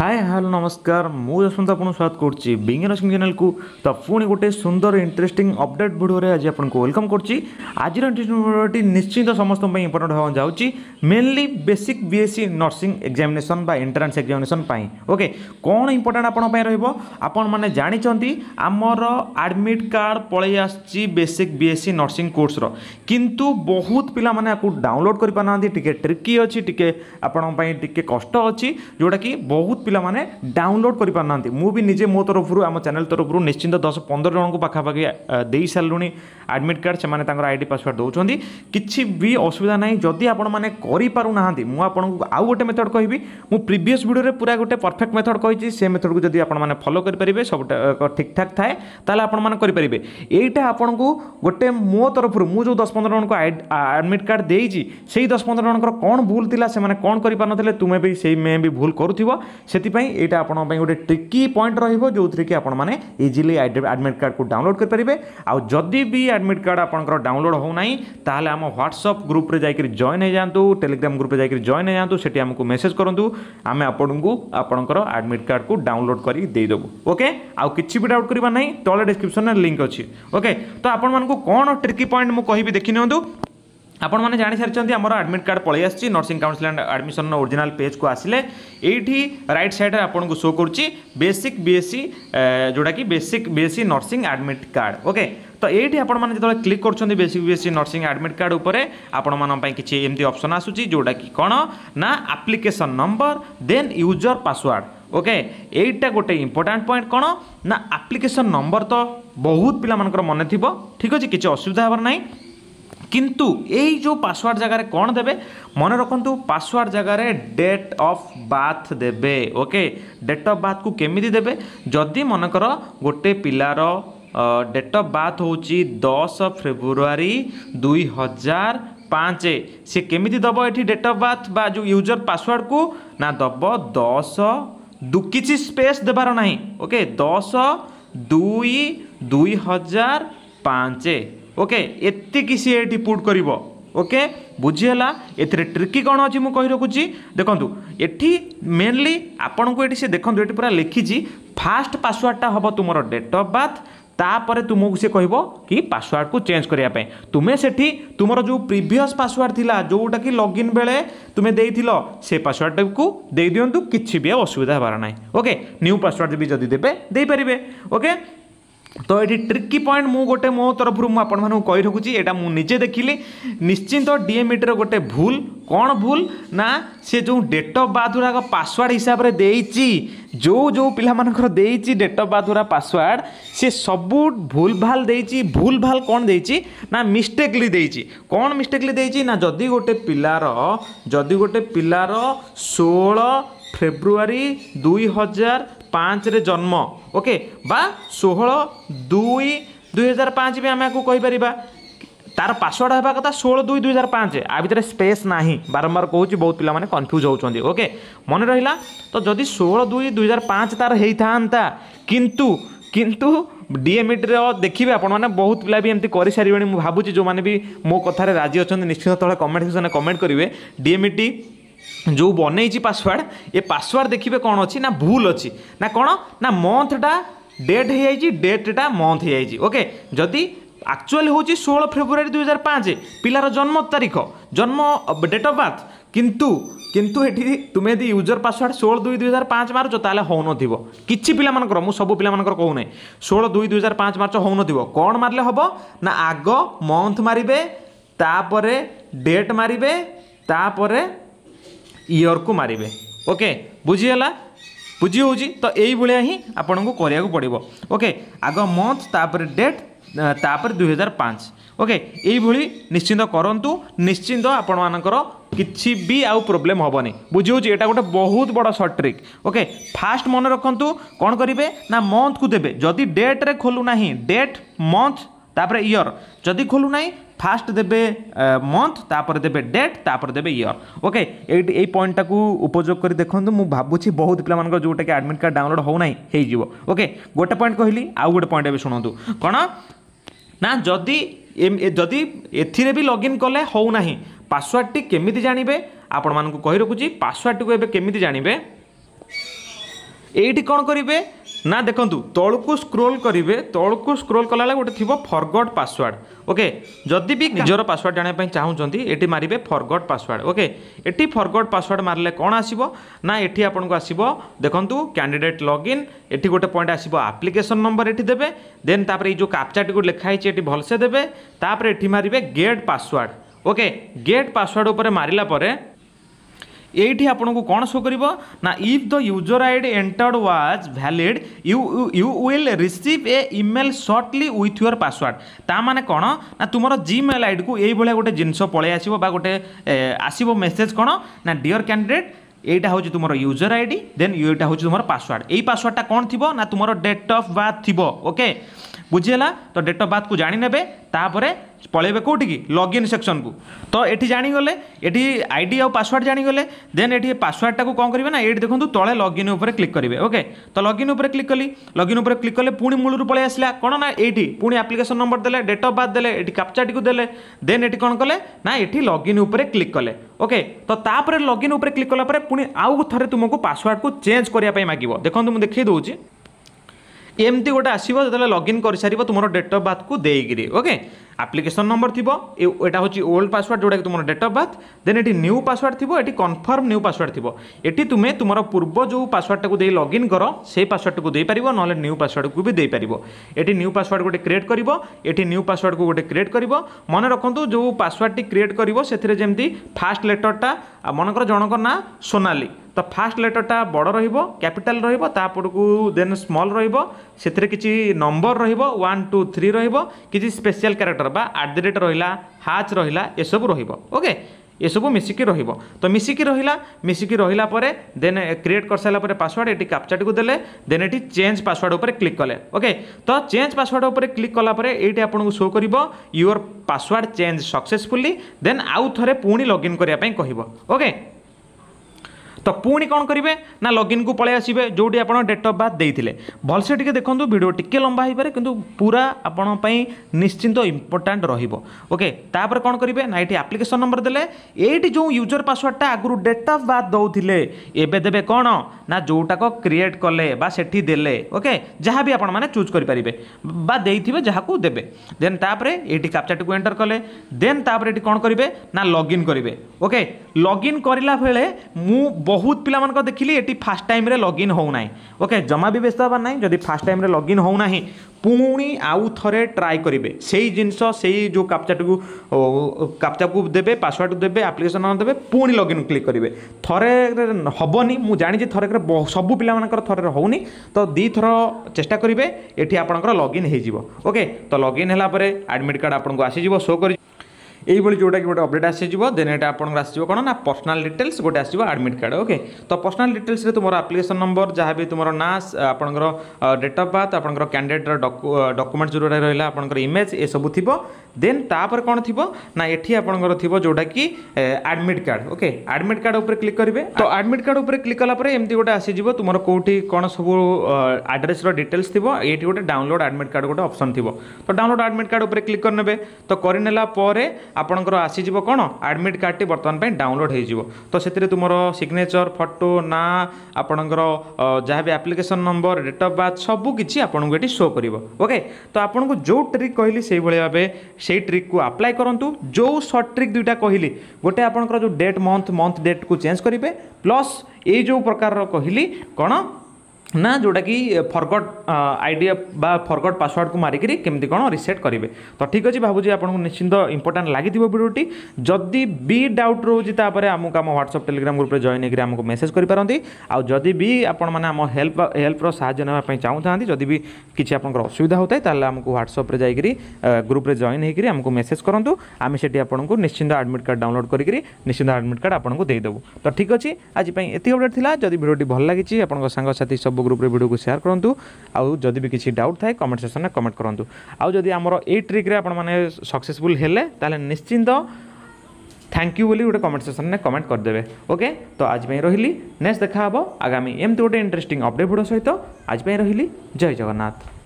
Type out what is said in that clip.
ହାଏ hello ନମସ୍କାର ମୁଁ ଯଶବନ୍ତ ଆପଣଙ୍କୁ ସ୍ୱାଗତ କରୁଛି ବିଙ୍ଗେ ନର୍ସିଂ ଚ୍ୟାନେଲକୁ ତ ପୁଣି ଗୋଟେ ସୁନ୍ଦର ଇଣ୍ଟରେଷ୍ଟିଂ ଅପଡେଟ୍ ଭିଡ଼ିଓରେ ଆଜି ଆପଣଙ୍କୁ ୱେଲକମ୍ କରୁଛି ଆଜିର ଇଣ୍ଟରେଷ୍ଟିଂ ଭିଡ଼ିଓଟି ନିଶ୍ଚିନ୍ତ ସମସ୍ତଙ୍କ ପାଇଁ ଇମ୍ପୋର୍ଟାଣ୍ଟ ହେବାକୁ ଯାଉଛି mainly basic BSc nursing examination ବା ଏଣ୍ଟ୍ରାନ୍ସ ଏକ୍ଜାମିନେସନ୍ ପାଇଁ ଓକେ କ'ଣ ଇମ୍ପୋର୍ଟାଣ୍ଟ ଆପଣଙ୍କ ପାଇଁ ରହିବ ଆପଣମାନେ ଜାଣିଛନ୍ତି ଆମର ଆଡ଼ମିଟ୍ କାର୍ଡ଼ ପଳେଇ ଆସିଛି ବେସିକ୍ ବିଏସ୍ସି ନର୍ସିଂ କୋର୍ସର କିନ୍ତୁ ବହୁତ ପିଲାମାନେ ଆକୁ ଡାଉନଲୋଡ଼ କରିପାରୁନାହାନ୍ତି ଟିକେ ଟ୍ରିକି ଅଛି ଟିକେ ଆପଣଙ୍କ ପାଇଁ ଟିକେ କଷ୍ଟ ଅଛି ଯେଉଁଟାକି ବହୁତ ପିଲାମାନେ ଡାଉନଲୋଡ଼ କରିପାରୁନାହାନ୍ତି ମୁଁ ବି ନିଜେ ମୋ ତରଫରୁ ଆମ ଚ୍ୟାନେଲ ତରଫରୁ ନିଶ୍ଚିନ୍ତ ଦଶ ପନ୍ଦର ଜଣଙ୍କୁ ପାଖାପାଖି ଦେଇସାରିଲୁଣି ଆଡ଼ମିଟ୍ କାର୍ଡ଼ ସେମାନେ ତାଙ୍କର ଆଇଡି ପାସୱାର୍ଡ଼ ଦେଉଛନ୍ତି କିଛି ବି ଅସୁବିଧା ନାହିଁ ଯଦି ଆପଣମାନେ କରିପାରୁନାହାନ୍ତି ମୁଁ ଆପଣଙ୍କୁ ଆଉ ଗୋଟେ ମେଥଡ଼ କହିବି ମୁଁ ପ୍ରିଭିୟସ୍ ଭିଡ଼ିଓରେ ପୁରା ଗୋଟେ ପରଫେକ୍ଟ ମେଥଡ଼ କହିଛି ସେ ମେଥଡ଼କୁ ଯଦି ଆପଣମାନେ ଫଲୋ କରିପାରିବେ ସବୁଟା ଠିକ୍ଠାକ୍ ଥାଏ ତାହେଲେ ଆପଣମାନେ କରିପାରିବେ ଏଇଟା ଆପଣଙ୍କୁ ଗୋଟେ ମୋ ତରଫରୁ ମୁଁ ଯେଉଁ ଦଶ ପନ୍ଦର ଜଣଙ୍କୁ ଆଡ଼ମିଟ୍ କାର୍ଡ଼ ଦେଇଛି ସେଇ ଦଶ ପନ୍ଦର ଜଣଙ୍କର କ'ଣ ଭୁଲ ଥିଲା ସେମାନେ କ'ଣ କରିପାରୁନଥିଲେ ତୁମେ ବି ସେଇ ମେ ବି ଭୁଲ କରୁଥିବ ସେ ସେଥିପାଇଁ ଏଇଟା ଆପଣଙ୍କ ପାଇଁ ଗୋଟେ ଟ୍ରିକି ପଏଣ୍ଟ ରହିବ ଯେଉଁଥିରେ କି ଆପଣମାନେ ଇଜିଲି ଆଡ଼ମିଟ୍ କାର୍ଡ଼କୁ ଡାଉନଲୋଡ଼ କରିପାରିବେ ଆଉ ଯଦି ବି ଆଡ଼ମିଟ୍ କାର୍ଡ଼ ଆପଣଙ୍କର ଡାଉନଲୋଡ଼ ହେଉନାହିଁ ତାହେଲେ ଆମ ହ୍ୱାଟ୍ସଅପ୍ ଗ୍ରୁପ୍ରେ ଯାଇକରି ଜଏନ୍ ହେଇଯାଆନ୍ତୁ ଟେଲିଗ୍ରାମ ଗ୍ରୁପ୍ରେ ଯାଇକରି ଜଏନ୍ ହେଇଯାଆନ୍ତୁ ସେଠି ଆମକୁ ମେସେଜ୍ କରନ୍ତୁ ଆମେ ଆପଣଙ୍କୁ ଆପଣଙ୍କର ଆଡ଼ମିଟ୍ କାର୍ଡ଼କୁ ଡାଉନଲୋଡ଼ କରି ଦେଇଦେବୁ ଓକେ ଆଉ କିଛି ବି ଡାଉଟ୍ କରିବା ନାହିଁ ତଳେ ଡିସ୍କ୍ରିପ୍ସନ୍ରେ ଲିଙ୍କ୍ ଅଛି ଓକେ ତ ଆପଣମାନଙ୍କୁ କ'ଣ ଟ୍ରିକି ପଏଣ୍ଟ ମୁଁ କହିବି ଦେଖିନିଅନ୍ତୁ ଆପଣମାନେ ଜାଣିସାରିଛନ୍ତି ଆମର ଆଡ଼ମିଟ୍ କାର୍ଡ଼ ପଳେଇ ଆସିଛି ନର୍ସିଂ କାଉନସିଲ୍ ଆଣ୍ଡ ଆଡ଼ମିସନ୍ର ଓରିଜିନାଲ୍ ପେଜ୍କୁ ଆସିଲେ ଏଇଠି ରାଇଟ୍ ସାଇଡ଼୍ରେ ଆପଣଙ୍କୁ ଶୋ କରୁଛି ବେସିକ୍ ବିଏସ୍ସି ଯେଉଁଟାକି basic BSc nursing admit card okay ତ ଏଇଠି ଆପଣମାନେ ଯେତେବେଳେ କ୍ଲିକ୍ କରୁଛନ୍ତି basic BSc nursing admit card ଉପରେ ଆପଣମାନଙ୍କ ପାଇଁ କିଛି ଏମିତି ଅପସନ୍ ଆସୁଛି ଯେଉଁଟାକି କ'ଣ ନା application number then user password okay ଏଇଟା ଗୋଟେ ଇମ୍ପୋର୍ଟାଣ୍ଟ ପଏଣ୍ଟ କ'ଣ ନା ଆପ୍ଲିକେସନ୍ ନମ୍ବର ତ ବହୁତ ପିଲାମାନଙ୍କର ମନେ ଥିବ ଠିକ୍ ଅଛି କିଛି ଅସୁବିଧା ହେବାର ନାହିଁ কিন্তু ଏଇ ଯେଉଁ ପାସୱାର୍ଡ଼ ଜାଗାରେ କ'ଣ ଦେବେ ମନେ ରଖନ୍ତୁ ପାସୱାର୍ଡ଼ ଜାଗାରେ ଡେଟ୍ ଅଫ୍ ବାର୍ଥ ଦେବେ ଓକେ ଡେଟ୍ ଅଫ୍ ବାର୍ଥକୁ କେମିତି ଦେବେ ଯଦି ମନେକର ଗୋଟେ ପିଲାର ଡେଟ୍ ଅଫ୍ ବାର୍ଥ ହେଉଛି ଦଶ ଫେବୃଆରୀ ଦୁଇ ହଜାର ପାଞ୍ଚ ସେ କେମିତି ଦେବ ଏଠି ଡେଟ୍ ଅଫ୍ ବାର୍ଥ ବା ଯେଉଁ ୟୁଜର ପାସୱାର୍ଡ଼କୁ ନା ଦେବ ଦଶ କିଛି ସ୍ପେସ୍ ଦେବାର ନାହିଁ ଓକେ ଦଶ ଦୁଇ ଦୁଇ ହଜାର ପାଞ୍ଚ ଓକେ ଏତିକି ସିଏ ଏଠି ପୁଟ୍ କରିବ ଓକେ ବୁଝିହେଲା ଏଥିରେ ଟ୍ରିକି କ'ଣ ଅଛି ମୁଁ କହି ରଖୁଛି ଦେଖନ୍ତୁ ଏଠି ମେନଲି ଆପଣଙ୍କୁ ଏଠି ସେ ଦେଖନ୍ତୁ ଏଠି ପୁରା ଲେଖିଛି ଫାଷ୍ଟ ପାସୱାର୍ଡ଼ଟା ହେବ ତୁମର ଡେଟ୍ ଅଫ୍ ବାର୍ଥ ତାପରେ ତୁମକୁ ସେ କହିବ କି ପାସୱାର୍ଡ଼କୁ ଚେଞ୍ଜ କରିବା ପାଇଁ ତୁମେ ସେଠି ତୁମର ଯେଉଁ ପ୍ରିଭିୟସ୍ ପାସୱାର୍ଡ଼ ଥିଲା ଯେଉଁଟାକି ଲଗ୍ଇନ୍ ବେଳେ ତୁମେ ଦେଇଥିଲ ସେ ପାସୱାର୍ଡ଼ଟାକୁ ଦେଇଦିଅନ୍ତୁ କିଛି ବି ଆଉ ଅସୁବିଧା ହେବାର ନାହିଁ ଓକେ ନ୍ୟୁ ପାସୱାର୍ଡ଼ ବି ଯଦି ଦେବେ ଦେଇପାରିବେ ଓକେ তো এটি ଟ୍ରିକି ପଏଣ୍ଟ ମୁଁ ଗୋଟେ ମୋ ତରଫରୁ ମୁଁ ଆପଣମାନଙ୍କୁ କହି ରଖୁଛି ଏଇଟା ମୁଁ ନିଜେ ଦେଖିଲି ନିଶ୍ଚିନ୍ତ ଡିଏମ୍ଇଟିର ଗୋଟେ ଭୁଲ କ'ଣ ଭୁଲ ନା ସେ ଯେଉଁ ଡେଟ୍ ଅଫ୍ ବାର୍ଥ ଗୁଡ଼ାକ ପାସୱାର୍ଡ଼ ହିସାବରେ ଦେଇଛି ଯେଉଁ ଯେଉଁ ପିଲାମାନଙ୍କର ଦେଇଛି ଡେଟ୍ ଅଫ୍ ବାର୍ଥ ଗୁଡ଼ା ପାସୱାର୍ଡ଼ ସେ ସବୁ ଭୁଲ ଭାଲ ଦେଇଛି ଭୁଲ ଭାଲ କ'ଣ ଦେଇଛି ନା ମିଷ୍ଟେକ୍ଲି ଦେଇଛି କ'ଣ ମିଷ୍ଟେକ୍ଲି ଦେଇଛି ନା ଯଦି ଗୋଟେ ପିଲାର ଯଦି ଗୋଟେ ପିଲାର ଷୋହଳ ଫେବୃଆରୀ ଦୁଇ ହଜାର ପାଞ୍ଚରେ ଜନ୍ମ ଓକେ ବା ଷୋହଳ ଦୁଇ ଦୁଇ ହଜାର ପାଞ୍ଚ ବି ଆମେ ଆକୁ କହିପାରିବା ତାର ପାସୱାର୍ଡ଼ ହେବା କଥା ଷୋହଳ ଦୁଇ ଦୁଇ ହଜାର ପାଞ୍ଚ ଆ ଭିତରେ ସ୍ପେସ୍ ନାହିଁ ବାରମ୍ବାର କହୁଛି ବହୁତ ପିଲାମାନେ କନଫ୍ୟୁଜ୍ ହେଉଛନ୍ତି ଓକେ ମନେ ରହିଲା ତ ଯଦି ଷୋହଳ ଦୁଇ ଦୁଇ ହଜାର ପାଞ୍ଚ ତାର ହେଇଥାନ୍ତା କିନ୍ତୁ କିନ୍ତୁ ডিএমইটির দেখবে আপনার বহু পিলা বি এমতি করে সারে ভাবুছি যে মো কথার রাজি অনেক নিশ্চিত তলে কমেন্ট সেকশনে কমেন্ট করবে ডিএমইটি ଯେଉଁ ବନେଇଛି ପାସୱାର୍ଡ଼ ଏ ପାସୱାର୍ଡ଼ ଦେଖିବେ କ'ଣ ଅଛି ନା ଭୁଲ ଅଛି ନା କ'ଣ ନା ମନ୍ଥଟା ଡେଟ୍ ହେଇଯାଇଛି ଡେଟ୍ଟା ମନ୍ଥ ହେଇଯାଇଛି ଓକେ ଯଦି ଆକ୍ଚୁଆଲି ହେଉଛି ଷୋହଳ ଫେବୃଆରୀ ଦୁଇହଜାର ପାଞ୍ଚ ପିଲାର ଜନ୍ମ ତାରିଖ ଜନ୍ମ ଡେଟ୍ ଅଫ୍ ବାର୍ଥ କିନ୍ତୁ କିନ୍ତୁ ଏଠି ତୁମେ ଯଦି ୟୁଜର୍ ପାସୱାର୍ଡ଼ ଷୋହଳ ଦୁଇ ଦୁଇହଜାର ପାଞ୍ଚ ମାରୁଛ ତାହେଲେ ହେଉନଥିବ କିଛି ପିଲାମାନଙ୍କର ମୁଁ ସବୁ ପିଲାମାନଙ୍କର କହୁନାହିଁ ଷୋହଳ ଦୁଇ ଦୁଇହଜାର ପାଞ୍ଚ ମାରୁଛ ହେଉନଥିବ କ'ଣ ମାରିଲେ ହେବ ନା ଆଗ ମନ୍ଥ ମାରିବେ ତାପରେ ଡେଟ୍ ମାରିବେ ତାପରେ ଇୟର୍କୁ ମାରିବେ ଓକେ ବୁଝିଗଲା ବୁଝି ହେଉଛି ତ ଏଇଭଳିଆ ହିଁ ଆପଣଙ୍କୁ କରିବାକୁ ପଡ଼ିବ ଓକେ ଆଗ ମନ୍ଥ ତାପରେ ଡେଟ୍ ତାପରେ ଦୁଇହଜାର ପାଞ୍ଚ ଓକେ ଏଇଭଳି ନିଶ୍ଚିନ୍ତ କରନ୍ତୁ ନିଶ୍ଚିନ୍ତ ଆପଣମାନଙ୍କର କିଛି ବି ଆଉ ପ୍ରୋବ୍ଲେମ୍ ହେବନି ବୁଝିହେଉଛି ଏଇଟା ଗୋଟେ ବହୁତ ବଡ଼ ସର୍ଟ ଟ୍ରିକ୍ ଓକେ ଫାଷ୍ଟ ମନେ ରଖନ୍ତୁ କ'ଣ କରିବେ ନା ମନ୍ଥକୁ ଦେବେ ଯଦି ଡେଟ୍ରେ ଖୋଲୁନାହିଁ ଡେଟ୍ ମନ୍ଥ ତାପରେ ଇୟର୍ ଯଦି ଖୋଲୁନାହିଁ ফার্স্ট দেবে মন্থ তাপরে দেবে ডেট তাপরে দেবে ইয়র ওকে এইটি এই পয়েন্টটাকে উপযোগ করে দেখুন মু ভাবুছি বহুত পিলামানঙ্কর যেটাকি আডমিট কার্ড ডাউনলোড হও নাই হইযিব ওকে গোটে পয়েন্ট কহিলি আউ গোটে পয়েন্ট এবে শুণন্তু কোন না যদি যদি এথিরে বি লগইন কলে হও নাহি পাসওয়ার্ডটি কেমিতি জানিবে আপনার কহি রকুছি পাসওয়ার্ডটিকে এবে কেমিতি জানিবে এইটি কোণ করিবে না দেখন্তু তলকু স্ক্রোল করবে তলকু স্ক্রোল কলাবেলে গোটে থিব ফরগট পাসওয়ার্ড ওকে যদি বি নিজের পাসওয়ার্ড জাঁয়া চাহুমান এটি মারিবে ফরগট পাসওয়ার্ড ওকে এটি ফরগট পাসওয়ার্ড মারলে কোণ আসব না এটি আপনার আসব দেখন্তু ক্যান্ডিডেট লগ ইন এটি গোটে পয়েন্ট আসব আপ্লিকেসন নম্বর এটি দেবে দেন তাপরে এই যে কাপচাটি লেখা হয়েছে এটি ভালসে দেবে তাপরে এটি মারিবে get password okay get password উপরে মারিলা পরে এইটি আপনার কোণ শো করব না if the user ID entered was valid you you will receive a email shortly with your password তা মানে কোণ না তোমার জিমেল আইডি কু এইভাবে গোটে জিনিস পলাই আসব বা গোটে আসব মেসেজ কোণ না ডিয়র ক্যান্ডিডেট এইটা হচ্ছে তোমার ইউজর আইডি দেন এইটা হচ্ছে তোমার পাসওয়ার্ড এই পাসওয়ার্ডটা কোণ থিব না তোমার ডেট অফ বার্থ থিব ওকে ବୁଝିହେଲା ତ ଡେଟ୍ ଅଫ୍ ବାର୍ଥକୁ ଜାଣିନେବେ ତାପରେ ପଳେଇବେ କେଉଁଠିକି ଲଗ୍ଇନ୍ ସେକ୍ସନକୁ ତ ଏଠି ଜାଣିଗଲେ ଏଠି ଆଇଡ଼ି ଆଉ ପାସୱାର୍ଡ଼ ଜାଣିଗଲେ ଦେନ୍ ଏଠି ପାସୱାର୍ଡ଼ଟାକୁ କ'ଣ କରିବେ ନା ଏଇଠି ଦେଖନ୍ତୁ ତଳେ ଲଗ୍ଇନ୍ ଉପରେ କ୍ଲିକ୍ କରିବେ ଓକେ ତ ଲଗ୍ଇନ୍ ଉପରେ କ୍ଲିକ୍ କଲି ଲଗ୍ଇନ୍ ଉପରେ କ୍ଲିକ୍ କଲେ ପୁଣି ମୂଳରୁ ପଳେଇ ଆସିଲା କ'ଣ ନା ଏଇଠି ପୁଣି ଆପ୍ଲିକେସନ୍ ନମ୍ବର ଦେଲେ ଡେଟ୍ ଅଫ୍ ବାର୍ଥ ଦେଲେ ଏଠି କ୍ୟାପ୍ଚାଟିକୁ ଦେଲେ ଦେନ୍ ଏଠି କ'ଣ କଲେ ନା ଏଠି ଲଗ୍ଇନ୍ ଉପରେ କ୍ଲିକ୍ କଲେ ଓକେ ତ ତାପରେ ଲଗ୍ଇନ୍ ଉପରେ କ୍ଲିକ୍ କଲା ପରେ ପୁଣି ଆଉ ଥରେ ତୁମକୁ ପାସୱାର୍ଡ଼କୁ ଚେଞ୍ଜ କରିବା ପାଇଁ ମାଗିବ ଦେଖନ୍ତୁ ମୁଁ ଦେଖାଇ ଦେଉଛି ଏମିତି ଗୋଟେ ଆସିବ ଯେତେବେଳେ ଲଗ୍ଇନ୍ କରିସାରିବ ତୁମର ଡେଟ୍ ଅଫ୍ ବାର୍ଥକୁ ଦେଇକିରି ଓକେ ଆପ୍ଲିକେସନ୍ ନମ୍ବର ଥିବ ଏଇଟା ହେଉଛି ଓଲ୍ଡ ପାସୱାର୍ଡ଼ ଯେଉଁଟାକି ତୁମର ଡେଟ୍ ଅଫ୍ ବାର୍ଥ ଦେନ୍ ଏଠି ନ୍ୟୁ ପାସୱାର୍ଡ଼ ଥିବ ଏଠି କନଫର୍ମ ନ୍ୟୁ ପାସୱାର୍ଡ଼ ଥିବ ଏଠି ତୁମେ ତୁମର ପୂର୍ବ ଯେଉଁ ପାସୱାର୍ଡ଼ଟାକୁ ଦେଇ ଲଗ୍ଇନ୍ କର ସେଇ ପାସୱାର୍ଡ଼କୁ ଦେଇପାରିବ ନହେଲେ ନ୍ୟୁ ପାସୱାର୍ଡ଼କୁ ବି ଦେଇପାରିବ ଏଠି ନ୍ୟୁ ପାସୱାର୍ଡ଼ ଗୋଟେ କ୍ରିଏଟ୍ କରିବ ଏଠି ନ୍ୟୁ ପାସୱାର୍ଡ଼କୁ ଗୋଟେ କ୍ରିଏଟ୍ କରିବ ମନେ ରଖନ୍ତୁ ଯେଉଁ ପାସୱାର୍ଡ଼ଟି କ୍ରିଏଟ୍ କରିବ ସେଥିରେ ଯେମିତି ଫାର୍ଷ୍ଟ ଲେଟର୍ଟା ମନେକର ଜଣଙ୍କ ନାଁ ସୋନାଲି তো ফার্ଷ୍ଟ লেଟরটা বড় রহব ক্যাপিটাল রহব তাপটକୁ দেন স্মল রহব সেতরে কিছু নম্বর রহব ওয়ান টু থ্রি রহব কিছু স্পেশাল ক্যারেক্টর বা আট দি রেট রহিলা হ্যাচ রহিলা এসব রহব ওকে এসবু মিশিকি রহব তো মিশিকি রহিলা মিশিকি রহিলা পরে দেন ক্রিয়েট করসারা পরে পাসওয়ার্ড এটি ক্যাপচাটিকে দেলে দেন এটি চেঞ্জ পাসওয়ার্ড উপরে ক্লিক কলে ওকে তো চেঞ্জ পাসওয়ার্ড উপরে ক্লিক কলা পরে এইটি আপনার শো করব your password change successfully then আউ থরে পুঁ লগ ইন করা কহব ওকে ତ ପୁଣି କ'ଣ କରିବେ ନା ଲଗିନ୍କୁ ପଳାଇ ଆସିବେ ଯେଉଁଠି ଆପଣ ଡେଟ୍ ଅଫ୍ ବାର୍ଥ ଦେଇଥିଲେ ଭଲସେ ଟିକେ ଦେଖନ୍ତୁ ଭିଡ଼ିଓ ଟିକେ ଲମ୍ବା ହୋଇପାରେ କିନ୍ତୁ ପୁରା ଆପଣଙ୍କ ପାଇଁ ନିଶ୍ଚିନ୍ତ ଇମ୍ପୋର୍ଟାଣ୍ଟ ରହିବ ଓକେ ତାପରେ କ'ଣ କରିବେ ନା ଏଇଠି ଆପ୍ଲିକେସନ୍ ନମ୍ବର ଦେଲେ ଏଇଠି ଯେଉଁ ୟୁଜର୍ ପାସୱାର୍ଡ଼ଟା ଆଗରୁ ଡେଟ୍ ଅଫ୍ ବାର୍ଥ ଦେଉଥିଲେ ଏବେ ଦେବେ କ'ଣ ନା ଯେଉଁଟାକ କ୍ରିଏଟ୍ କଲେ ବା ସେଠି ଦେଲେ ଓକେ ଯାହା ବି ଆପଣମାନେ ଚୁଜ୍ କରିପାରିବେ ବା ଦେଇଥିବେ ଯାହାକୁ ଦେବେ ଦେନ୍ ତାପରେ ଏଇଠି କାପଚାଟିକୁ ଏଣ୍ଟର କଲେ ଦେନ୍ ତାପରେ ଏଇଠି କ'ଣ କରିବେ ନା ଲଗ୍ଇନ୍ କରିବେ ଓକେ ଲଗ୍ଇନ୍ କରିଲା ବେଳେ ମୁଁ ବହୁତ ପିଲାମାନଙ୍କ ଦେଖିଲି ଏଠି ଫାଷ୍ଟ ଟାଇମ୍ରେ ଲଗ୍ଇନ୍ ହେଉନାହିଁ ଓକେ ଜମା ବି ବ୍ୟସ୍ତ ହେବାର ନାହିଁ ଯଦି ଫାଷ୍ଟ ଟାଇମ୍ରେ ଲଗ୍ଇନ୍ ହେଉନାହିଁ ପୁଣି ଆଉ ଥରେ ଟ୍ରାଏ କରିବେ ସେଇ ଜିନିଷ ସେଇ ଯେଉଁ କାପ୍ଚାଟିକୁ କାପ୍ଚାକୁ ଦେବେ ପାସୱାର୍ଡ଼ ଦେବେ ଆପ୍ଲିକେସନ୍ ଦେବେ ପୁଣି ଲଗ୍ଇନ୍ କ୍ଲିକ୍ କରିବେ ଥରେ ହେବନି ମୁଁ ଜାଣିଛି ଥରେକରେ ସବୁ ପିଲାମାନଙ୍କର ଥରେ ହେଉନି ତ ଦୁଇଥର ଚେଷ୍ଟା କରିବେ ଏଠି ଆପଣଙ୍କର ଲଗ୍ଇନ୍ ହୋଇଯିବ ଓକେ ତ ଲଗ୍ଇନ୍ ହେଲା ପରେ ଆଡ଼ମିଟ୍ କାର୍ଡ଼ ଆପଣଙ୍କୁ ଆସିଯିବ ଶୋ କରି यही जोटा कि गोटे अपडेट आसीज देन ये आसो कौन ना पर्सनाल डिटेल्स गोटे आसो आडमिट कार्ड ओके तो पर्सनाल डिटेल्स तुम आप्लिकेसन नंबर जहाँ भी तुम ना आप डेट अफ बार्थ आपर कैंडिडेट डकुमेंट जो रहा है आप इमेज ये सब थी देन तापर कौन थी ना ये आपंकर जोटा कि admit card okay admit card उपर क्लिक करेंगे तो आडमिट कार्ड उपर क्लिक कालापर एम गोटे आसीज तुम कौटी कौन सब आड्रेस डिटेल्स थी ये गोटे डाउनलोड आडमिट कार्ड गोटे अप्सन थी तो डाउनलोड आडमिट कार्ड उपर क्लिक करने तो करेला ଆପଣଙ୍କର ଆସିଯିବ କ'ଣ ଆଡ଼ମିଟ୍ କାର୍ଡ଼ଟି ବର୍ତ୍ତମାନ ପାଇଁ ଡାଉନଲୋଡ଼୍ ହୋଇଯିବ ତ ସେଥିରେ ତୁମର ସିଗ୍ନେଚର୍ ଫଟୋ ନାଁ ଆପଣଙ୍କର ଯାହା ବି application number date of birth ସବୁ କିଛି ଆପଣଙ୍କୁ ଏଠି ଶୋ କରିବ ଓକେ ତ ଆପଣଙ୍କୁ ଯେଉଁ ଟ୍ରିକ୍ କହିଲି ସେଇଭଳି ଭାବେ ସେଇ ଟ୍ରିକ୍କୁ ଆପ୍ଲାଏ କରନ୍ତୁ ଯେଉଁ ସର୍ଟ ଟ୍ରିକ୍ ଦୁଇଟା କହିଲି ଗୋଟେ ଆପଣଙ୍କର ଯେଉଁ ଡେଟ୍ ମନ୍ଥ ମନ୍ଥ ଡେଟ୍କୁ ଚେଞ୍ଜ କରିବେ ପ୍ଲସ୍ ଏଇ ଯେଉଁ ପ୍ରକାରର କହିଲି କ'ଣ ନା ଯେଉଁଟାକି ଫରଗଟ୍ ଆଇଡ଼ି ବା ଫରଗଟ୍ ପାସୱାର୍ଡ଼କୁ ମାରିକରି କେମିତି କ'ଣ ରିସେଟ୍ କରିବେ ତ ଠିକ୍ ଅଛି ଭାବୁଛି ଆପଣଙ୍କୁ ନିଶ୍ଚିନ୍ତ ଇମ୍ପୋର୍ଟାଣ୍ଟ ଲାଗିଥିବ ଭିଡ଼ିଓଟି ଯଦି ବି ଡାଉଟ୍ ରହୁଛି ତାପରେ ଆମକୁ ଆମ ହ୍ୱାଟ୍ସଆପ୍ ଟେଲିଗ୍ରାମ ଗ୍ରୁପ୍ରେ ଜଏନ୍ ହେଇକି ଆମକୁ ମେସେଜ୍ କରିପାରନ୍ତି ଆଉ ଯଦି ବି ଆପଣମାନେ ଆମ ହେଲ୍ପ ହେଲ୍ପର ସାହାଯ୍ୟ ନେବା ପାଇଁ ଚାହୁଁଥାନ୍ତି ଯଦି ବି କିଛି ଆପଣଙ୍କର ଅସୁବିଧା ହେଉଥାଏ ତାହେଲେ ଆମକୁ ହ୍ୱାଟ୍ସଆପ୍ରେ ଯାଇକରି ଗ୍ରୁପ୍ରେ ଜଏନ୍ ହେଇକରି ଆମକୁ ମେସେଜ୍ କରନ୍ତୁ ଆମେ ସେଠି ଆପଣଙ୍କୁ ନିଶ୍ଚିନ୍ତ ଆଡ଼ମିଟ୍ କାର୍ଡ଼ ଡାଉନଲୋଡ଼୍ କରିକରି ନିଶ୍ଚିନ୍ତ ଆଡ଼ମିଟ୍ କାର୍ଡ଼ ଆପଣଙ୍କୁ ଦେଇଦେବୁ ତ ଠିକ୍ ଅଛି ଆଜି ପାଇଁ ଏତିକି ଅପଡ଼େଟ୍ ଥିଲା ଯଦି ଭିଡ଼ିଓଟି ଭଲ ଲାଗିଛି ଆପଣଙ୍କ ସାଙ୍ଗସାଥି ସବୁ ग्रुप ग्रुप्रे भिडियो सेयार करूँ आदि भी किसी डाउट थाए कमेंट सेसन में कमेंट करूँ आउ जदि आमर ये ट्रिक्रे आपने सक्सेसफुल हेले निश्चिंत थैंक यू बोली गोटे कमेंट सेक्शन में कमेंट करदे ओके तो आज रही नेक्स्ट देखा आगामी एमती गोटे इंटरेस्टिंग अपडेट भिड सहित आज रही जय जगन्नाथ